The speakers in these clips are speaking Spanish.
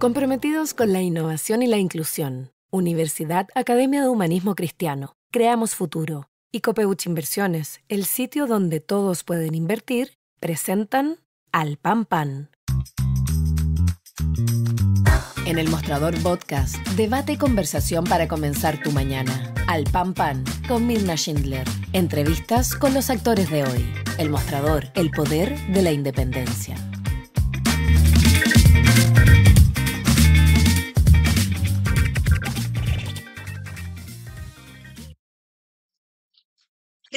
Comprometidos con la innovación y la inclusión, Universidad Academia de Humanismo Cristiano, Creamos Futuro y Copeuch Inversiones, el sitio donde todos pueden invertir, presentan al Pan Pan. En el Mostrador Podcast, debate y conversación para comenzar tu mañana. Al Pan Pan, con Mirna Schindler. Entrevistas con los actores de hoy. El Mostrador, el poder de la independencia.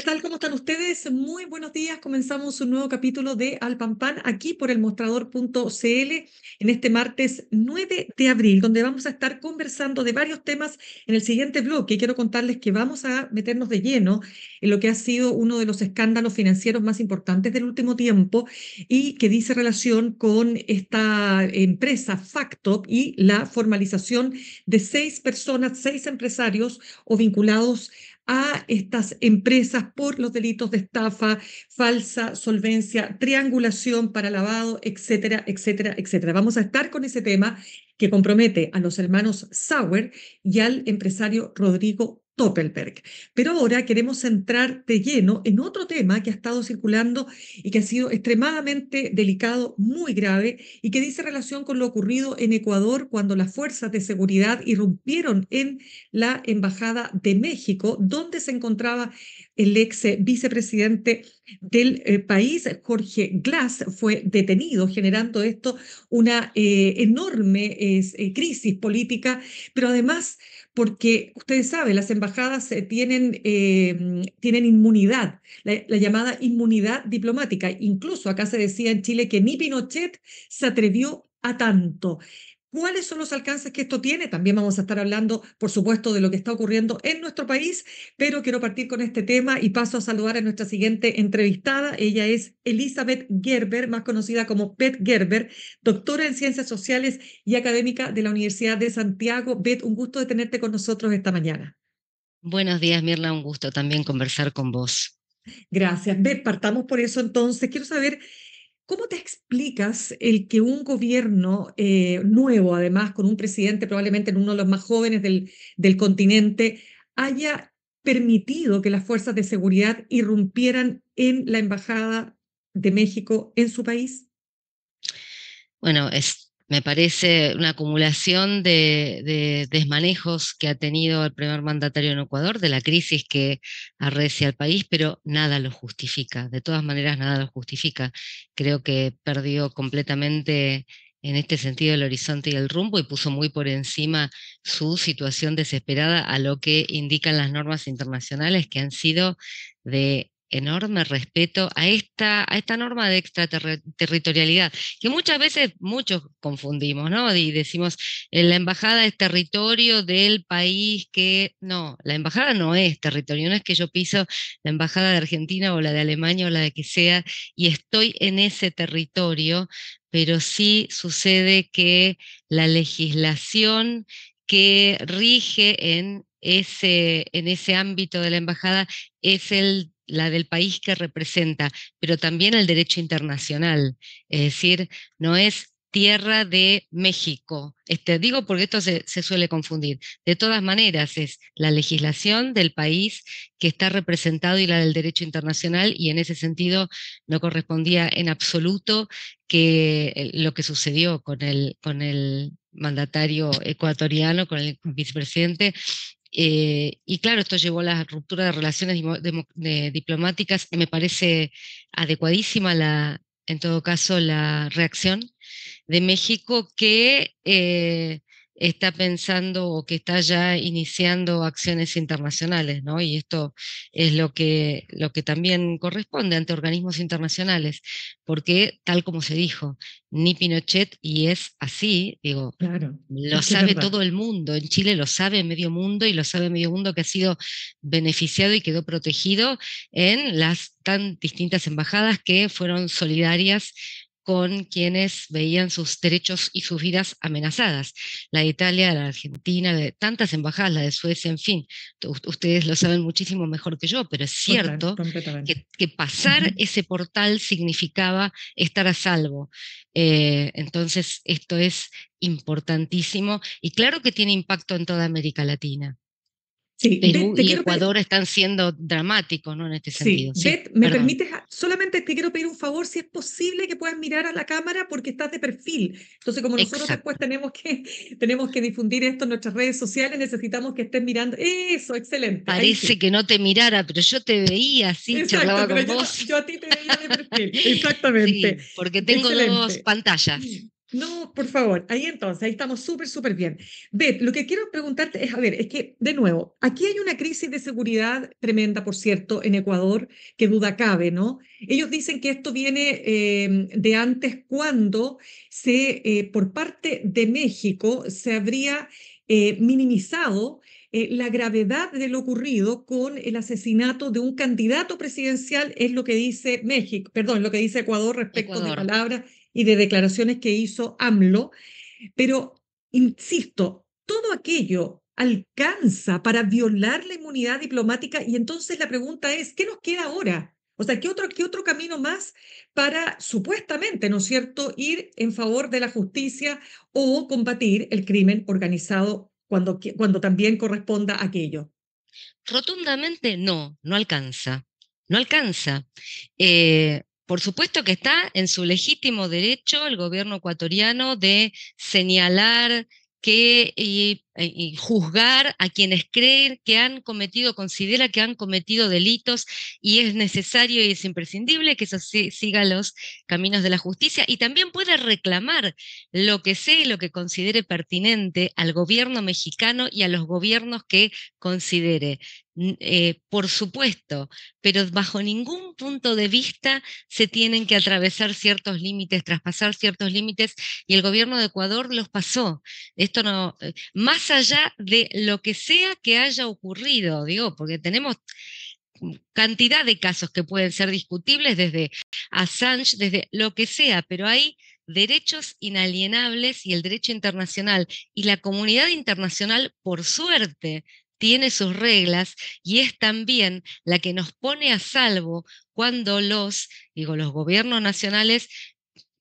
tal? ¿Cómo están ustedes? Muy buenos días. Comenzamos un nuevo capítulo de Al aquí por el mostrador.cl en este martes 9 de abril, donde vamos a estar conversando de varios temas en el siguiente bloque. Quiero contarles que vamos a meternos de lleno en lo que ha sido uno de los escándalos financieros más importantes del último tiempo y que dice relación con esta empresa Factop y la formalización de seis personas, seis empresarios o vinculados a estas empresas por los delitos de estafa, falsa solvencia, triangulación para lavado, etcétera, etcétera, etcétera. Vamos a estar con ese tema que compromete a los hermanos Sauer y al empresario Rodrigo pero ahora queremos centrar de lleno en otro tema que ha estado circulando y que ha sido extremadamente delicado, muy grave, y que dice relación con lo ocurrido en Ecuador cuando las fuerzas de seguridad irrumpieron en la Embajada de México, donde se encontraba el ex vicepresidente del eh, país, Jorge Glass, fue detenido, generando esto una eh, enorme eh, crisis política, pero además porque ustedes saben, las embajadas eh, tienen, em, tienen inmunidad, la, la, llamada inmunidad diplomática. Incluso acá se decía en Chile que ni Pinochet se atrevió a tanto. ¿Cuáles son los alcances que esto tiene? También vamos a estar hablando, por supuesto, de lo que está ocurriendo en nuestro país, pero quiero partir con este tema y paso a saludar a nuestra siguiente entrevistada. Ella es Elizabeth Gerber, más conocida como Pet Gerber, doctora en Ciencias Sociales y académica de la Universidad de Santiago. Beth, un gusto de tenerte con nosotros esta mañana. Buenos días, Mirla. Un gusto también conversar con vos. Gracias. Beth, partamos por eso entonces. Quiero saber ¿Cómo te explicas el que un gobierno eh, nuevo, además con un presidente probablemente uno de los más jóvenes del, del continente, haya permitido que las fuerzas de seguridad irrumpieran en la Embajada de México en su país? Bueno, es me parece una acumulación de, desmanejos que ha tenido el primer mandatario en Ecuador, de la crisis que arrecia al país, pero nada lo justifica. De todas maneras, nada lo justifica. Creo que perdió completamente en este sentido el horizonte y el rumbo y puso muy por encima su situación desesperada a lo que indican las normas internacionales que han sido de enorme respeto a esta, a esta norma de extraterritorialidad, que muchas veces muchos confundimos, ¿no? Y decimos, eh, la embajada es territorio del país que... No, la embajada no es territorio, no es que yo piso la embajada de Argentina o la de Alemania o la de que sea y estoy en ese territorio, pero sí sucede que la legislación que rige en ese, en ese ámbito de la embajada es el la del país que representa, pero también el derecho internacional. Es decir, no es tierra de México. Este, digo porque esto se, suele confundir. De todas maneras, es la legislación del país que está representado y la del derecho internacional, y en ese sentido no correspondía en absoluto que eh, lo que sucedió con el, con el mandatario ecuatoriano, con el vicepresidente, eh, y claro, esto llevó a la ruptura de relaciones diplomáticas y me parece adecuadísima, la, en todo caso, la reacción de México que eh, está pensando o que está ya iniciando acciones internacionales, ¿no? Y esto es lo que, lo que también corresponde ante organismos internacionales, porque tal como se dijo, ni Pinochet, y es así, digo, lo sabe todo el mundo, en Chile lo sabe medio mundo y lo sabe medio mundo que ha sido beneficiado y quedó protegido en las tan distintas embajadas que fueron solidarias con quienes veían sus derechos y sus vidas amenazadas. La de Italia, la de Argentina, de tantas embajadas, la de Suecia, en fin. ustedes lo saben muchísimo mejor que yo, pero es cierto que, pasar ese portal significaba estar a salvo. Eh, entonces, esto es importantísimo y claro que tiene impacto en toda América Latina. Perú y Ecuador están siendo dramáticos ¿no? en este sentido. Sí, me permites, ah, solamente te quiero pedir un favor, si es posible que puedas mirar a la cámara porque estás de perfil. Entonces, como nosotros después tenemos que, tenemos que difundir esto en nuestras redes sociales, necesitamos que estés mirando. Eso, excelente. Parece que no te mirara, pero yo te veía así, Yo, a ti te veía de perfil, exactamente. porque tengo dos pantallas. No, por favor, ahí entonces, ahí estamos súper, súper bien. Beth, lo que quiero preguntarte es, a ver, es que, de nuevo, aquí hay una crisis de seguridad tremenda, por cierto, en Ecuador, que duda cabe, ¿no? Ellos dicen que esto viene em, de antes cuando se, eh, por parte de México, se habría eh, minimizado eh, la gravedad de lo ocurrido con el asesinato de un candidato presidencial es lo que dice México, perdón, lo que dice Ecuador respecto de palabras y de declaraciones que hizo AMLO, pero, insisto, todo aquello alcanza para violar la inmunidad diplomática y entonces la pregunta es, ¿qué nos queda ahora? O sea, ¿qué otro, qué otro camino más para supuestamente, ¿no es cierto?, ir en favor de la justicia o combatir el crimen organizado cuando, cuando también corresponda aquello. Rotundamente no, no alcanza. No alcanza. Eh, por supuesto que está en su legítimo derecho el gobierno ecuatoriano de señalar que eh, juzgar a quienes creen que han cometido, considera que han cometido delitos y es necesario y es imprescindible que eso siga los caminos de la justicia y también puede reclamar lo que sea y lo que considere pertinente al gobierno mexicano y a los gobiernos que considere. Eh, por supuesto, pero bajo ningún punto de vista se tienen que atravesar ciertos límites, traspasar ciertos límites, y el gobierno de Ecuador los pasó. Esto no, eh, más más allá de lo que sea que haya ocurrido, digo, porque tenemos cantidad de casos que pueden ser discutibles desde Assange, desde lo que sea, pero hay derechos inalienables y el derecho internacional y la comunidad internacional, por suerte, tiene sus reglas y es también la que nos pone a salvo cuando los, digo, los gobiernos nacionales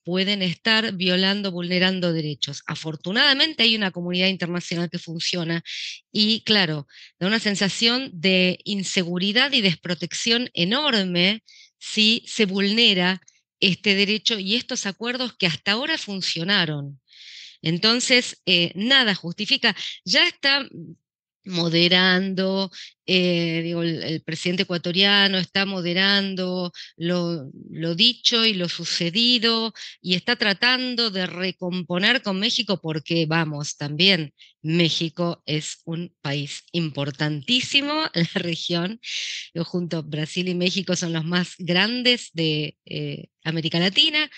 pueden estar violando, vulnerando derechos. Afortunadamente hay una comunidad internacional que funciona y, claro, da una sensación de inseguridad y desprotección enorme si se vulnera este derecho y estos acuerdos que hasta ahora funcionaron. Entonces, eh, nada justifica. Ya está moderando eh, digo, el, presidente ecuatoriano está moderando lo, dicho y lo sucedido y está tratando de recomponer con México porque, vamos, también México es un país importantísimo en la región. Yo, junto Brasil y México son los más grandes de eh, América Latina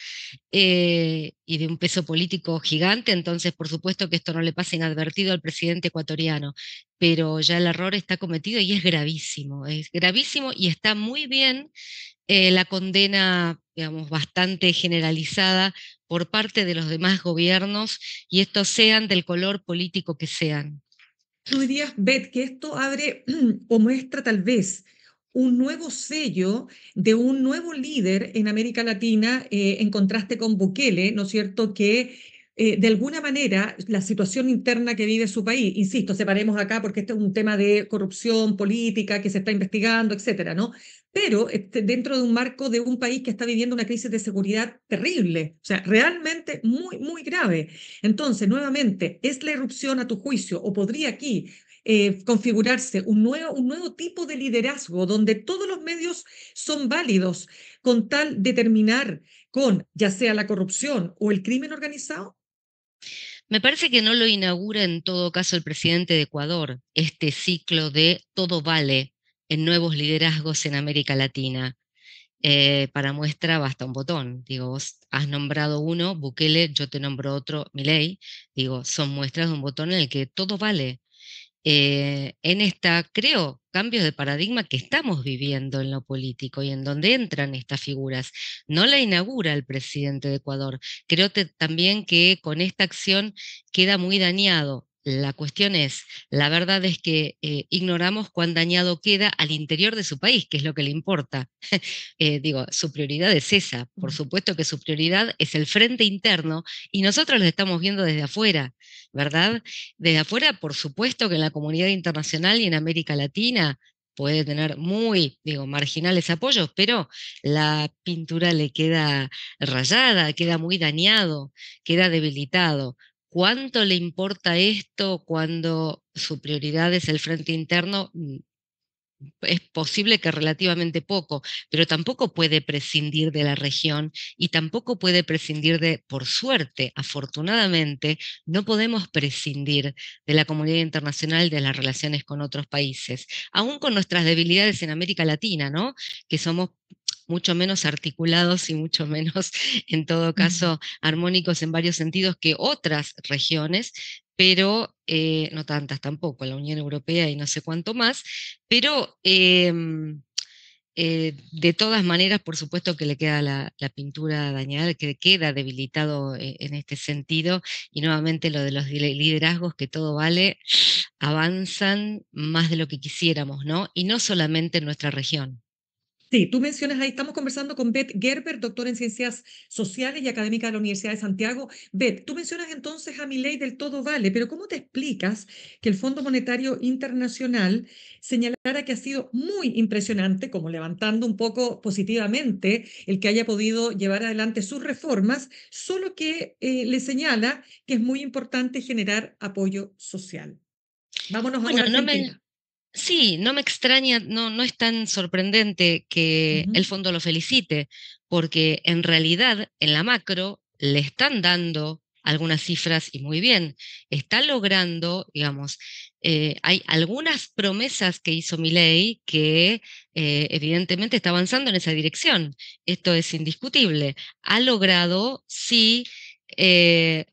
eh, y de un peso político gigante, entonces por supuesto que esto no le pasa inadvertido al presidente ecuatoriano, pero ya el error está cometido y es gravísimo, es gravísimo y está muy bien eh, la condena, digamos, bastante generalizada por parte de los demás gobiernos y estos sean del color político que sean. Tú dirías, Beth, que esto abre o muestra tal vez un nuevo sello de un nuevo líder en América Latina, eh, en contraste con Bukele, ¿no es cierto?, que eh, de alguna manera la situación interna que vive su país. Insisto, separemos acá porque este es un tema de corrupción política que se está investigando, etcétera, ¿no? Pero este, dentro de un marco de un país que está viviendo una crisis de seguridad terrible, o sea, realmente muy, muy grave. Entonces, nuevamente, ¿es la erupción a tu juicio o podría aquí eh, configurarse un nuevo, un nuevo tipo de liderazgo donde todos los medios son válidos con tal de terminar con ya sea la corrupción o el crimen organizado? Me parece que no lo inaugura en todo caso el presidente de Ecuador, este ciclo de todo vale en nuevos liderazgos en América Latina. Eh, para muestra basta un botón. Digo, has nombrado uno, Bukele, yo te nombro otro, Milei. Digo, son muestras de un botón en el que todo vale. Eh, en esta, creo, cambios de paradigma que estamos viviendo en lo político y en donde entran estas figuras. No la inaugura el presidente de Ecuador. Creo también que con esta acción queda muy dañado la cuestión es, la verdad es que eh, ignoramos cuán dañado queda al interior de su país, que es lo que le importa. Eh, digo, su prioridad es esa. Por supuesto que su prioridad es el frente interno y nosotros lo estamos viendo desde afuera, ¿verdad? Desde afuera, por supuesto que en la comunidad internacional y en América Latina puede tener muy, digo, marginales apoyos, pero la pintura le queda rayada, queda muy dañado, queda debilitado cuánto le importa esto cuando su prioridad es el frente interno, mm, es posible que relativamente poco, pero tampoco puede prescindir de la región y tampoco puede prescindir de, por suerte, afortunadamente, no podemos prescindir de la comunidad internacional, de las relaciones con otros países, aún con nuestras debilidades en América Latina, ¿no? Que somos mucho menos articulados y mucho menos, en todo caso, armónicos en varios sentidos que otras regiones, pero eh, no tantas tampoco, la Unión Europea y no sé cuánto más, pero em, eh, de todas maneras, por supuesto que le queda la, la pintura dañada, que queda debilitado eh, en este sentido, y nuevamente lo de los liderazgos, que todo vale, avanzan más de lo que quisiéramos, ¿no? Y no solamente en nuestra región. Sí, tú mencionas ahí, estamos conversando con Beth Gerber, doctor en Ciencias Sociales y académica de la Universidad de Santiago. Beth, tú mencionas entonces a mi ley del todo vale, pero ¿cómo te explicas que el Fondo Monetario Internacional señalara que ha sido muy impresionante, como levantando un poco positivamente el que haya podido llevar adelante sus reformas, solo que eh, le señala que es muy importante generar apoyo social? Vámonos a no Sí, no me extraña, no, no es tan sorprendente que el fondo lo felicite, porque en realidad en la macro le están dando algunas cifras y muy bien, está logrando, digamos, eh, hay algunas promesas que hizo Milei que eh, evidentemente está avanzando en esa dirección, esto es indiscutible, ha logrado, sí, eh,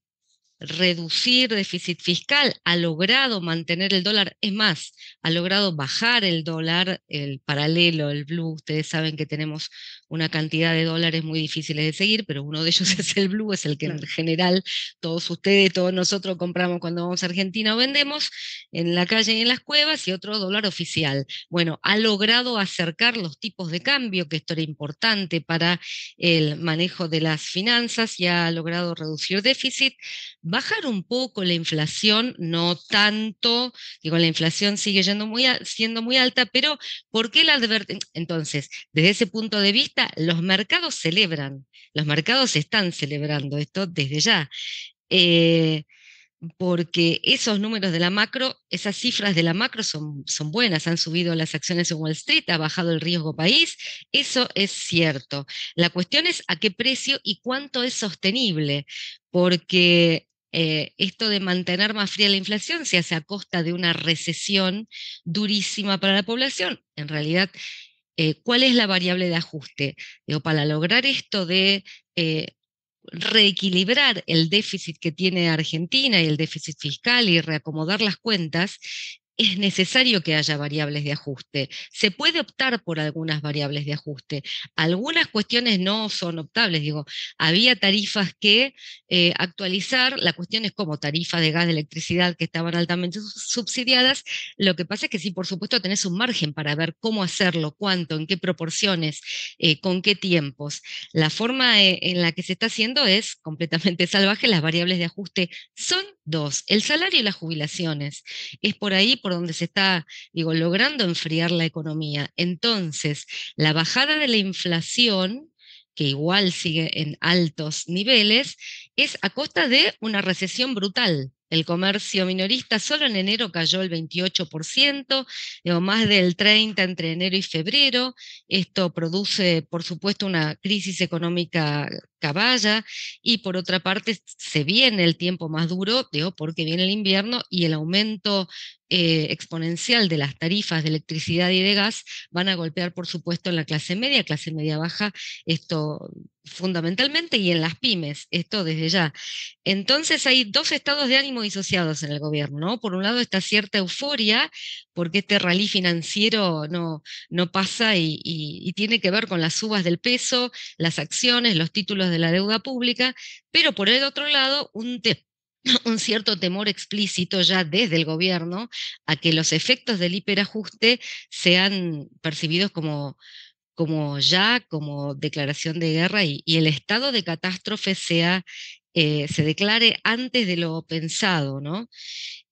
reducir déficit fiscal, ha logrado mantener el dólar, es más, ha logrado bajar el dólar, el paralelo, el blue, ustedes saben que tenemos una cantidad de dólares muy difíciles de seguir, pero uno de ellos es el blue, es el que en general todos ustedes, todos nosotros compramos cuando vamos a Argentina o vendemos en la calle y en las cuevas, y otro dólar oficial. Bueno, ha logrado acercar los tipos de cambio, que esto era importante para el manejo de las finanzas, y ha logrado reducir déficit bajar un poco la inflación, no tanto, digo, la inflación sigue siendo muy alta, pero ¿por qué la Entonces, desde ese punto de vista, los mercados celebran, los mercados están celebrando esto desde ya. Eh, porque esos números de la macro, esas cifras de la macro son, son, buenas, han subido las acciones en Wall Street, ha bajado el riesgo país, eso es cierto. La cuestión es a qué precio y cuánto es sostenible, porque eh, esto de mantener más fría la inflación se hace a costa de una recesión durísima para la población. En realidad, eh, ¿cuál es la variable de ajuste? para lograr esto de eh, reequilibrar el déficit que tiene Argentina y el déficit fiscal y reacomodar las cuentas, es necesario que haya variables de ajuste. Se puede optar por algunas variables de ajuste. Algunas cuestiones no son optables. Digo, había tarifas que eh, actualizar. La cuestión es como tarifas de gas, de electricidad, que estaban altamente subsidiadas. Lo que pasa es que sí, por supuesto, tenés un margen para ver cómo hacerlo, cuánto, en qué proporciones, eh, con qué tiempos. La forma eh, en la que se está haciendo es completamente salvaje. Las variables de ajuste son dos, el salario y las jubilaciones. Es por ahí, por donde se está, digo, logrando enfriar la economía. Entonces, la bajada de la inflación, que igual sigue en altos niveles, es a costa de una recesión brutal. El comercio minorista solo en enero cayó el 28%, o más del 30% entre enero y febrero. Esto produce, por supuesto, una crisis económica caballa y por otra parte se viene el tiempo más duro, porque viene el invierno y el aumento eh, exponencial de las tarifas de electricidad y de gas van a golpear, por supuesto, en la clase media, clase media baja, esto fundamentalmente, y en las pymes, esto desde ya. Entonces hay dos estados de ánimo y disociados en el gobierno, Por un lado está cierta euforia porque este rally financiero no, no pasa y, tiene que ver con las subas del peso, las acciones, los títulos de la deuda pública, pero por el otro lado, un, un cierto temor explícito ya desde el gobierno a que los efectos del hiperajuste sean percibidos como como ya como declaración de guerra y el estado de catástrofe sea eh, se declare antes de lo pensado, ¿no?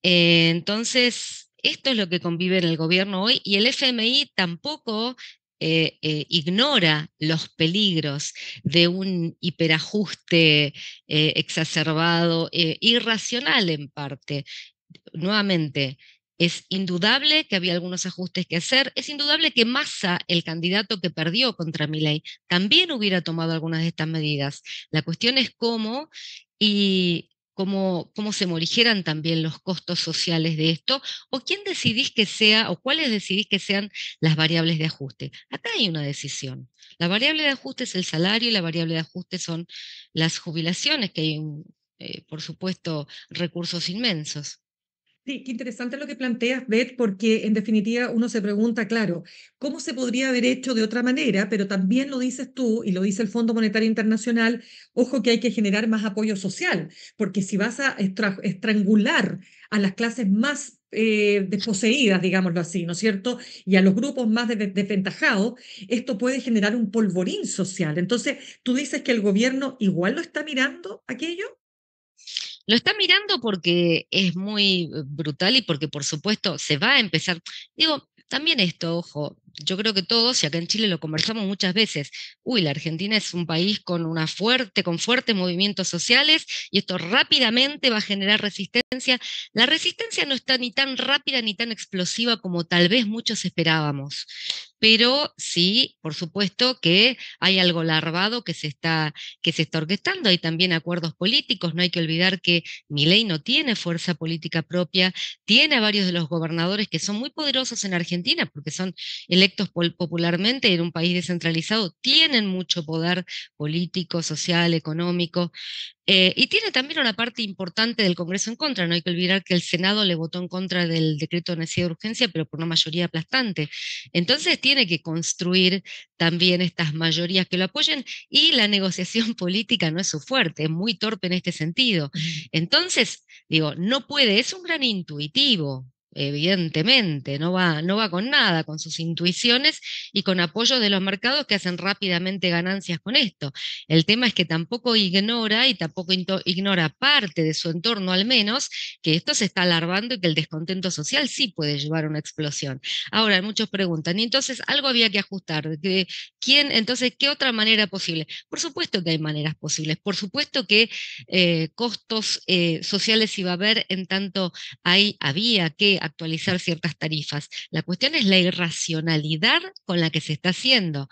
Eh, entonces, esto es lo que convive en el gobierno hoy y el FMI tampoco eh, ignora los peligros de un hiperajuste exacerbado, irracional en parte. Nuevamente, es indudable que había algunos ajustes que hacer. Es indudable que Massa, el candidato que perdió contra ley, también hubiera tomado algunas de estas medidas. La cuestión es cómo y cómo, cómo se morigeran también los costos sociales de esto o quién decidís que sea o cuáles decidís que sean las variables de ajuste. Acá hay una decisión. La variable de ajuste es el salario y la variable de ajuste son las jubilaciones, que hay, eh, por supuesto, recursos inmensos. Sí, qué interesante lo que planteas, Beth, porque en definitiva uno se pregunta, claro, ¿cómo se podría haber hecho de otra manera? Pero también lo dices tú y lo dice el Fondo Monetario Internacional, ojo que hay que generar más apoyo social, porque si vas a estrangular a las clases más eh, desposeídas, digámoslo así, ¿no es cierto? Y a los grupos más desventajados, esto puede generar un polvorín social. Entonces, ¿tú dices que el gobierno igual lo está mirando aquello? Lo está mirando porque es muy eh, brutal y porque, por supuesto, se va a empezar. Digo, también esto, ojo, yo creo que todos, y acá en Chile lo conversamos muchas veces, uy, la Argentina es un país con, una fuerte, con fuertes movimientos sociales y esto rápidamente va a generar resistencia. La resistencia no está ni tan rápida ni tan explosiva como tal vez muchos esperábamos, pero sí, por supuesto que hay algo larvado que se está, que se está orquestando, hay también acuerdos políticos, no hay que olvidar que Milei no tiene fuerza política propia, tiene a varios de los gobernadores que son muy poderosos en Argentina porque son el electos popularmente en un país descentralizado tienen mucho poder político, social, económico, eh, y tiene también una parte importante del Congreso en contra. No hay que olvidar que el Senado le votó en contra del decreto de necesidad de urgencia, pero por una mayoría aplastante. Entonces tiene que construir también estas mayorías que lo apoyen y la negociación política no es su fuerte, es muy torpe en este sentido. Entonces, digo, no puede, es un gran intuitivo, evidentemente, no va, no va con nada, con sus intuiciones y con apoyo de los mercados que hacen rápidamente ganancias con esto. El tema es que tampoco ignora y tampoco ignora parte de su entorno al menos que esto se está alarmando y que el descontento social sí puede llevar a una explosión. Ahora, muchos preguntan, y entonces algo había que ajustar, ¿quién, entonces qué otra manera posible? Por supuesto que hay maneras posibles, por supuesto que eh, costos eh, sociales iba a haber en tanto ahí había que actualizar ciertas tarifas. La cuestión es la irracionalidad con la que se está haciendo.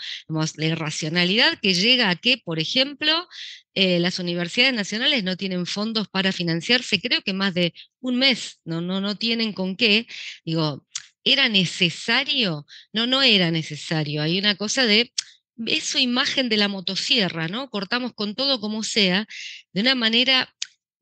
la irracionalidad que llega a que, por ejemplo, eh, las universidades nacionales no tienen fondos para financiarse, creo que más de un mes, no, no, no tienen con qué. Digo, ¿era necesario? No, no era necesario. Hay una cosa de su imagen de la motosierra, ¿no? Cortamos con todo como sea, de una manera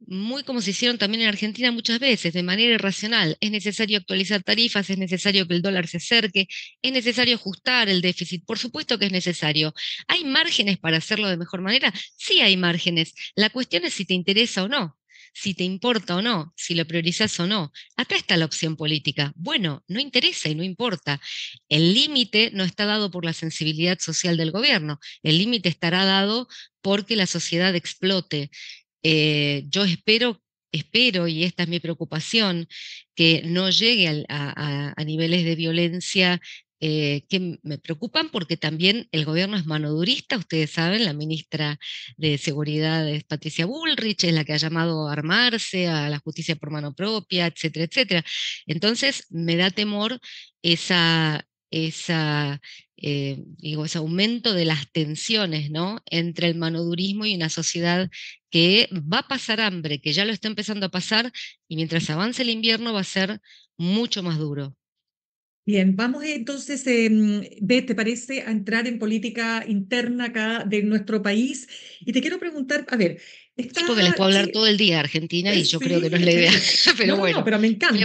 muy como se hicieron también en Argentina muchas veces, de manera irracional. Es necesario actualizar tarifas, es necesario que el dólar se acerque, es necesario ajustar el déficit. Por supuesto que es necesario. ¿Hay márgenes para hacerlo de mejor manera? Sí hay márgenes. La cuestión es si te interesa o no, si te importa o no, si lo priorizas o no. Acá está la opción política. Bueno, no interesa y no importa. El límite no está dado por la sensibilidad social del gobierno. El límite estará dado porque la sociedad explote eh, yo espero, espero, y esta es mi preocupación, que no llegue a, niveles de violencia. Eh, que me preocupan porque también el gobierno es manodurista, ustedes saben, la ministra de Seguridad es Patricia Bullrich, es la que ha llamado a armarse, a la justicia por mano propia, etcétera, etcétera. Entonces, me da temor esa, esa, eh, digo, ese aumento de las tensiones ¿no? entre el manodurismo y una sociedad que va a pasar hambre, que ya lo está empezando a pasar, y mientras avance el invierno va a ser mucho más duro. Bien, vamos entonces, eh, ¿te parece a entrar en política interna acá de nuestro país? Y te quiero preguntar, a ver, porque les puedo hablar todo el día Argentina y eh, yo creo que no es la idea. Pero bueno, no, pero me encanta.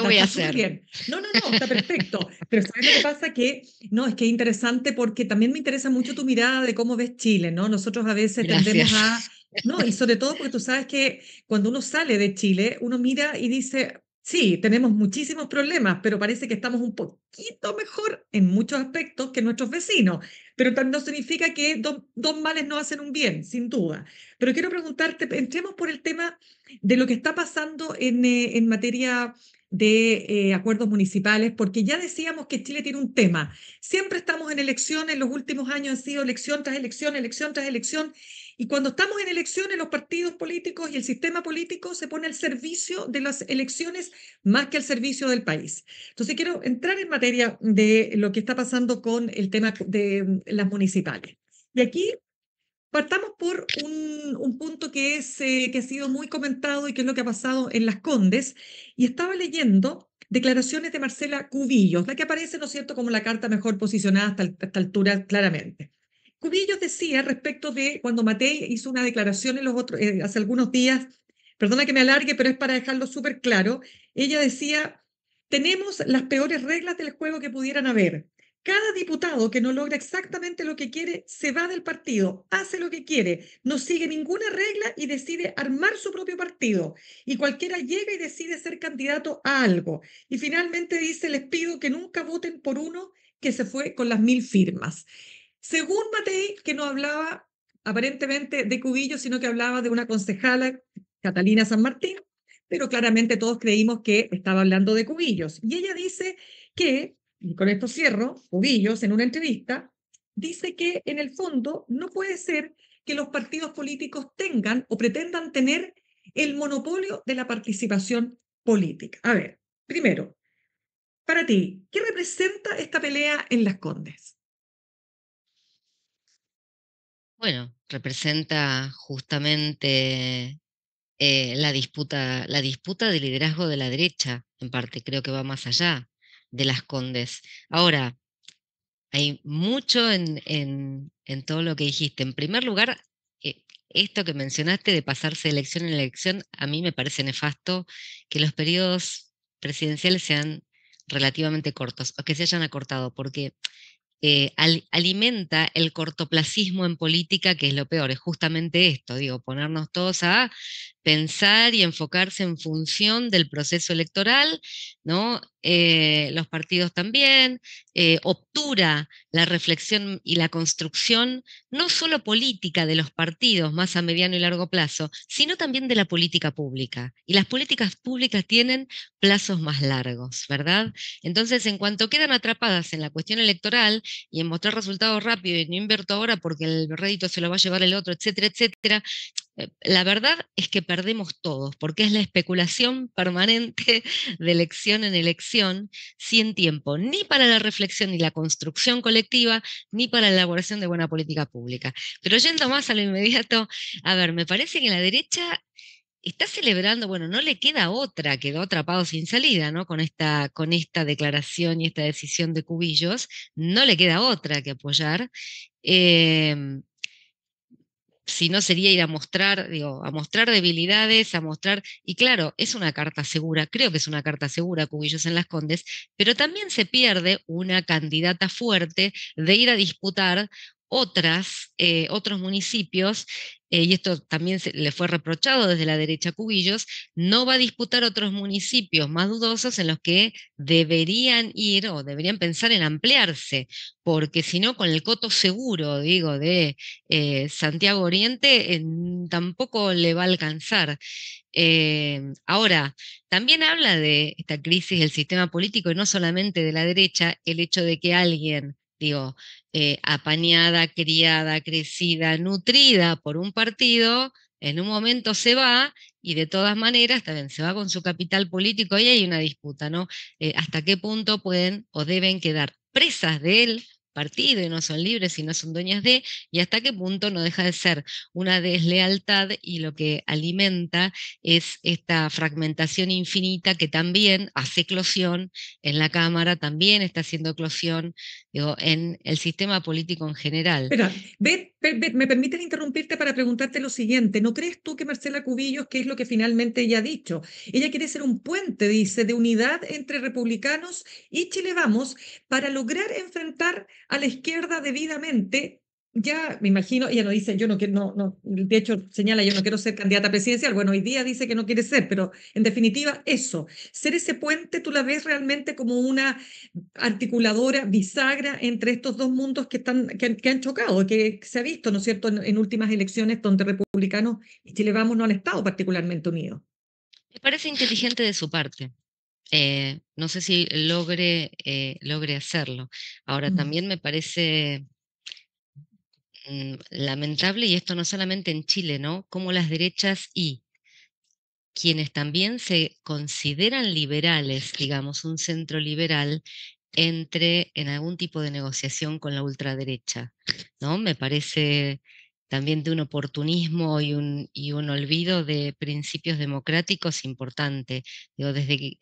Bien. No, no, no, está perfecto. Pero ¿sabes lo que pasa? Que no, es que interesante porque también me interesa mucho tu mirada de cómo ves Chile, ¿no? Nosotros a veces tendemos a. No, y sobre todo porque tú sabes que cuando uno sale de Chile, uno mira y dice, Sí, tenemos muchísimos problemas, pero parece que estamos un poquito mejor en muchos aspectos que nuestros vecinos. Pero no significa que dos, males no hacen un bien, sin duda. Pero quiero preguntarte, entremos por el tema de lo que está pasando en, eh, en materia de eh, acuerdos municipales, porque ya decíamos que Chile tiene un tema. Siempre estamos en elecciones, los últimos años han sido elección tras elección, elección tras elección, y cuando estamos en elecciones, los partidos políticos y el sistema político se pone al servicio de las elecciones más que al servicio del país. Entonces quiero entrar en materia de lo que está pasando con el tema de las municipales. Y aquí partamos por un, punto que, es, eh, que ha sido muy comentado y que es lo que ha pasado en Las Condes. Y estaba leyendo declaraciones de Marcela Cubillos, la que aparece, ¿no es cierto?, como la carta mejor posicionada hasta, hasta altura claramente. Cubillos decía respecto de cuando Matei hizo una declaración en los eh, hace algunos días, perdona que me alargue, pero es para dejarlo súper claro, ella decía, tenemos las peores reglas del juego que pudieran haber. Cada diputado que no logra exactamente lo que quiere se va del partido, hace lo que quiere, no sigue ninguna regla y decide armar su propio partido. Y cualquiera llega y decide ser candidato a algo. Y finalmente dice, les pido que nunca voten por uno que se fue con las mil firmas. Según Matei, que no hablaba aparentemente de Cubillos, sino que hablaba de una concejala, Catalina San Martín, pero claramente todos creímos que estaba hablando de Cubillos. Y ella dice que, y con esto cierro, Cubillos en una entrevista, dice que en el fondo no puede ser que los partidos políticos tengan o pretendan tener el monopolio de la participación política. A ver, primero, para ti, ¿qué representa esta pelea en Las Condes? Bueno, representa justamente eh, la, disputa, la disputa de liderazgo de la derecha, en parte, creo que va más allá de las condes. Ahora, hay mucho en, todo lo que dijiste. En primer lugar, eh, esto que mencionaste de pasarse de elección en elección, a mí me parece nefasto que los periodos presidenciales sean relativamente cortos o que se hayan acortado, porque eh, alimenta el cortoplacismo en política, que es lo peor, es justamente esto, digo, ponernos todos a pensar y enfocarse en función del proceso electoral, ¿no? Eh, los partidos también, eh, obtura la reflexión y la construcción, no solo política de los partidos más a mediano y largo plazo, sino también de la política pública. Y las políticas públicas tienen plazos más largos, ¿verdad? Entonces, en cuanto quedan atrapadas en la cuestión electoral y en mostrar resultados rápidos y no invierto ahora porque el rédito se lo va a llevar el otro, etcétera, etcétera, eh, la verdad es que perdemos todos, porque es la especulación permanente de elección en elección, sin tiempo ni para la reflexión ni la construcción colectiva, ni para la elaboración de buena política pública. Pero yendo más a lo inmediato, a ver, me parece que la derecha está celebrando, bueno, no le queda otra, quedó atrapado sin salida, ¿no? Con esta, con esta declaración y esta decisión de Cubillos, no le queda otra que apoyar. Eh, si no sería ir a mostrar, a mostrar debilidades, a mostrar, y claro, es una carta segura, creo que es una carta segura Cubillos en las Condes, pero también se pierde una candidata fuerte de ir a disputar otras, eh, otros municipios eh, y esto también se, le fue reprochado desde la derecha a Cubillos, no va a disputar otros municipios más dudosos en los que deberían ir o deberían pensar en ampliarse, porque si no, con el coto seguro, digo, de eh, Santiago Oriente, tampoco le va a alcanzar. Eh, ahora, también habla de esta crisis del sistema político y no solamente de la derecha, el hecho de que alguien, digo, eh, apañada, criada, crecida, nutrida por un partido, en un momento se va y de todas maneras también se va con su capital político y hay una disputa, ¿no? Eh, ¿Hasta qué punto pueden o deben quedar presas de él partido y no son libres y no son dueñas de, y hasta qué punto no deja de ser una deslealtad y lo que alimenta es esta fragmentación infinita que también hace eclosión en la Cámara, también está haciendo eclosión en el sistema político en general. pero me permites interrumpirte para preguntarte lo siguiente, ¿no crees tú que Marcela Cubillos, qué es lo que finalmente ella ha dicho? Ella quiere ser un puente, dice, de unidad entre republicanos y Chile Vamos para lograr enfrentar a la izquierda debidamente, ya me imagino, ella no dice, yo no quiero, no, no, de hecho señala, yo no quiero ser candidata presidencial, bueno, hoy día dice que no quiere ser, pero en definitiva eso, ser ese puente, tú la ves realmente como una articuladora bisagra entre estos dos mundos que, están, que, han, chocado, que se ha visto, ¿no es cierto?, en, últimas elecciones donde republicanos y Chile no han estado particularmente unidos. Me parece inteligente de su parte. Eh, no sé si logre, eh, logre hacerlo. Ahora, también me parece mm, lamentable, y esto no solamente en Chile, ¿no? Como las derechas y quienes también se consideran liberales, digamos, un centro liberal, entre en algún tipo de negociación con la ultraderecha, ¿no? Me parece también de un oportunismo y un, y un olvido de principios democráticos importante. desde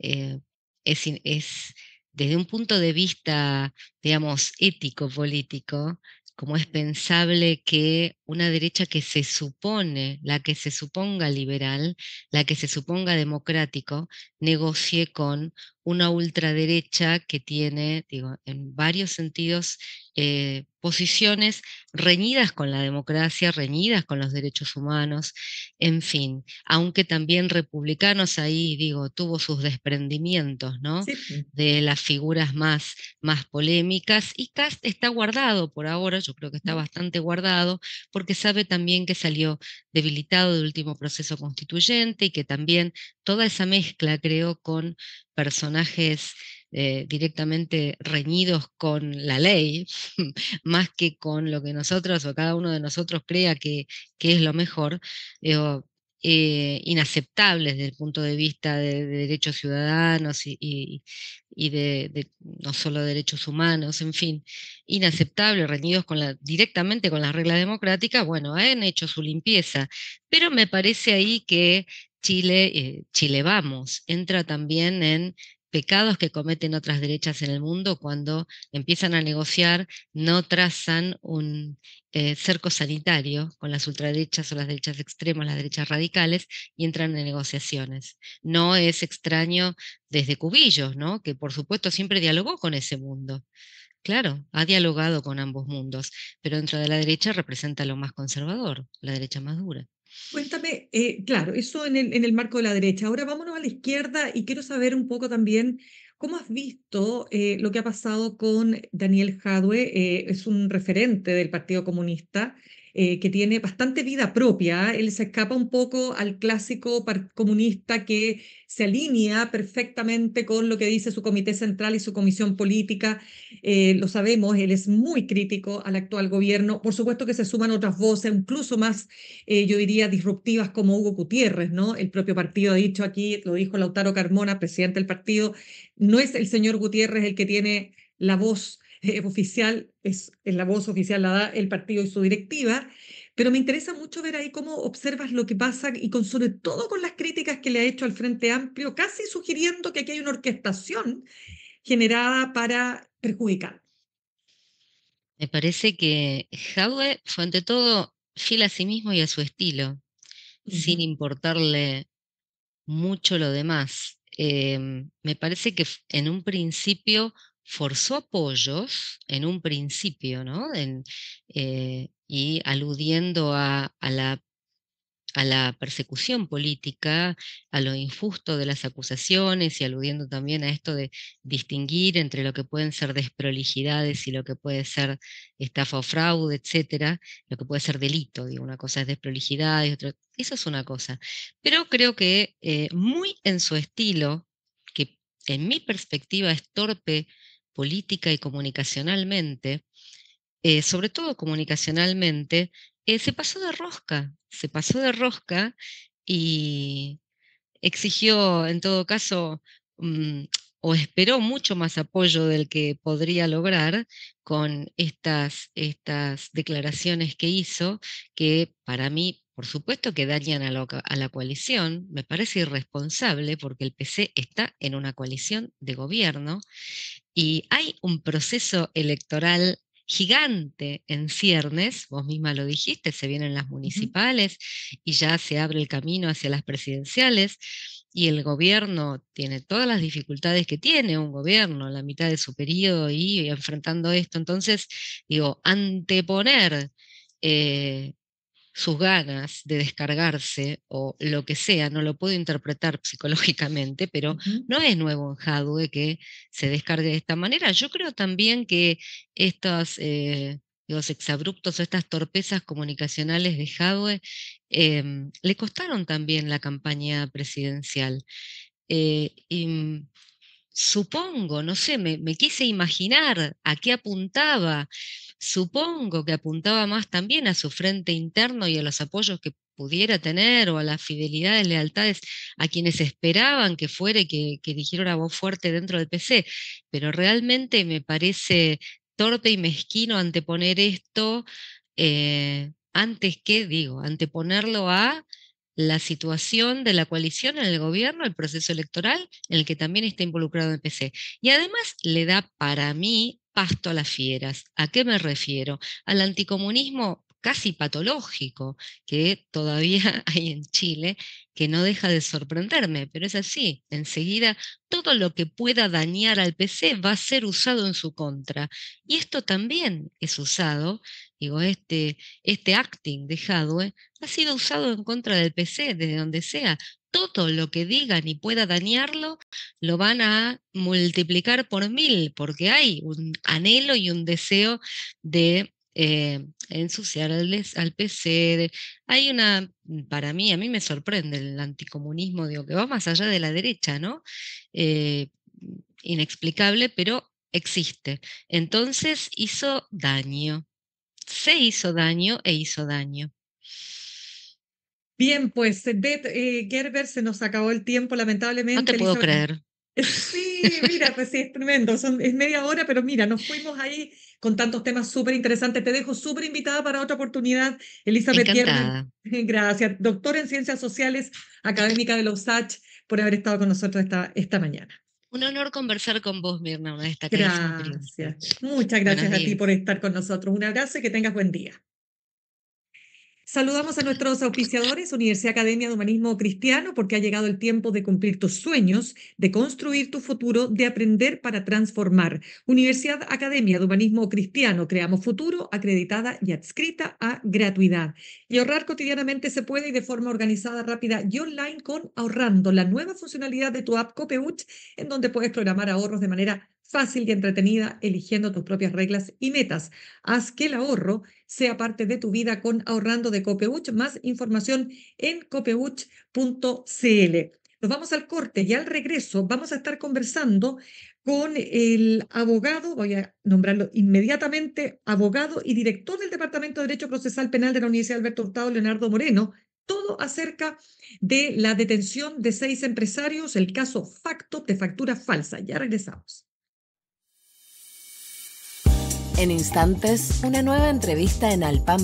eh, es, es, desde un punto de vista, digamos, ético-político, como es pensable que una derecha que se supone, la que se suponga liberal, la que se suponga democrático, negocie con una ultraderecha que tiene, digo, en varios sentidos, eh, posiciones reñidas con la democracia, reñidas con los derechos humanos, en fin, aunque también republicanos ahí, digo, tuvo sus desprendimientos, ¿no? De las figuras más, más polémicas, y está guardado por ahora, yo creo que está bastante guardado, porque sabe también que salió debilitado del último proceso constituyente y que también toda esa mezcla creó con personajes eh, directamente reñidos con la ley, más que con lo que nosotros o cada uno de nosotros crea que, es lo mejor, eh, eh, inaceptables desde el punto de vista de, derechos ciudadanos y, de, no solo derechos humanos, en fin, inaceptables, reñidos con la, directamente con las reglas democráticas, bueno, han hecho su limpieza. Pero me parece ahí que Chile, eh, Chile Vamos, entra también en pecados que cometen otras derechas en el mundo cuando empiezan a negociar, no trazan un eh, cerco sanitario con las ultraderechas o las derechas extremas, las derechas radicales, y entran en negociaciones. No es extraño desde Cubillos, ¿no? que por supuesto siempre dialogó con ese mundo. Claro, ha dialogado con ambos mundos, pero dentro de la derecha representa lo más conservador, la derecha más dura. Cuéntame, eh, claro, eso en el, marco de la derecha. Ahora vámonos a la izquierda y quiero saber un poco también cómo has visto eh, lo que ha pasado con Daniel Jadwe, eh, es un referente del Partido Comunista eh, que tiene bastante vida propia. Él se escapa un poco al clásico comunista que se alinea perfectamente con lo que dice su comité central y su comisión política. Eh, lo sabemos, él es muy crítico al actual gobierno. Por supuesto que se suman otras voces, incluso más, eh, yo diría, disruptivas como Hugo Gutiérrez, ¿no? El propio partido ha dicho aquí, lo dijo Lautaro Carmona, presidente del partido, no es el señor Gutiérrez el que tiene la voz eh, oficial, es, es, la voz oficial la da el partido y su directiva, pero me interesa mucho ver ahí cómo observas lo que pasa y sobre todo con las críticas que le ha hecho al Frente Amplio, casi sugiriendo que aquí hay una orquestación generada para perjudicar. Me parece que Javier fue ante todo fiel a sí mismo y a su estilo, sin importarle mucho lo demás. Eh, me parece que en un principio forzó apoyos en un principio, ¿no? Eh, y aludiendo a, la, persecución política, a lo injusto de las acusaciones y aludiendo también a esto de distinguir entre lo que pueden ser desprolijidades y lo que puede ser estafa o fraude, etcétera, lo que puede ser delito, digo, una cosa es desprolijidad otra, eso es una cosa. Pero creo que eh, muy en su estilo, que en mi perspectiva es torpe política y comunicacionalmente, eh, sobre todo comunicacionalmente, eh, se pasó de rosca, se pasó de rosca y exigió, en todo caso, mm, o esperó mucho más apoyo del que podría lograr con estas, estas declaraciones que hizo, que para mí, por supuesto, que dañan a, a la coalición. Me parece irresponsable porque el PC está en una coalición de gobierno y hay un proceso electoral gigante en ciernes, vos misma lo dijiste, se vienen las municipales y ya se abre el camino hacia las presidenciales y el gobierno tiene todas las dificultades que tiene un gobierno, la mitad de su periodo y, enfrentando esto. Entonces, digo, anteponer eh, sus ganas de descargarse o lo que sea, no lo puedo interpretar psicológicamente, pero no es nuevo en Jadwe que se descargue de esta manera. Yo creo también que estos eh, exabruptos o estas torpezas comunicacionales de Jadwe em, le costaron también la campaña presidencial. Eh, y supongo, no sé, me, quise imaginar a qué apuntaba. Supongo que apuntaba más también a su frente interno y a los apoyos que pudiera tener o a las fidelidades, lealtades a quienes esperaban que fuera y que, dijeron a voz fuerte dentro del PC. Pero realmente me parece torpe y mezquino anteponer esto eh, antes que, digo, anteponerlo a la situación de la coalición en el gobierno, el proceso electoral en el que también está involucrado el PC. Y además le da para mí pasto a las fieras. ¿A qué me refiero? Al anticomunismo casi patológico que todavía hay en Chile, que no deja de sorprenderme, pero es así. Enseguida, todo lo que pueda dañar al PC va a ser usado en su contra. Y esto también es usado Digo, este, este acting de Hadwe eh, ha sido usado en contra del PC, desde donde sea. Todo lo que digan y pueda dañarlo, lo van a multiplicar por mil, porque hay un anhelo y un deseo de eh, ensuciar al, PC. hay una, para mí, a mí me sorprende el anticomunismo, digo, que va más allá de la derecha, ¿no? Eh, inexplicable, pero existe. Entonces hizo daño se hizo daño e hizo daño. Bien, pues Beth eh, Gerber se nos acabó el tiempo, lamentablemente. No te puedo creer. Sí, mira, pues sí, es tremendo. es media hora, pero mira, nos fuimos ahí con tantos temas súper interesantes. Te dejo súper invitada para otra oportunidad, Elizabeth Gerber. Gracias. Doctora en Ciencias Sociales, académica de los USACH, por haber estado con nosotros esta, esta mañana. Un honor conversar con vos, Mirna, una de Gracias. Muchas gracias a ti por estar con nosotros. Un abrazo y que tengas buen día. Saludamos a nuestros auspiciadores, Universidad Academia de Humanismo Cristiano, porque ha llegado el tiempo de cumplir tus sueños, de construir tu futuro, de aprender para transformar. Universidad Academia de Humanismo Cristiano, creamos futuro, acreditada y adscrita a gratuidad. Y ahorrar cotidianamente se puede y de forma organizada, rápida y online con Ahorrando, la nueva funcionalidad de tu app Copeuch, en donde puedes programar ahorros de manera fácil y entretenida, eligiendo tus propias reglas y metas. Haz que el ahorro sea parte de tu vida con Ahorrando de Copeuch. Más información en copeuch.cl. Nos vamos al corte y al regreso vamos a estar conversando con el abogado, voy a nombrarlo inmediatamente, abogado y director del Departamento de Derecho Procesal Penal de la Universidad Alberto Hurtado, Leonardo Moreno, todo acerca de la detención de seis empresarios, el caso Facto de factura falsa. Ya regresamos. En instantes, una nueva entrevista en Al Pan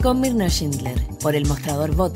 con Mirna Schindler por el mostrador Voto.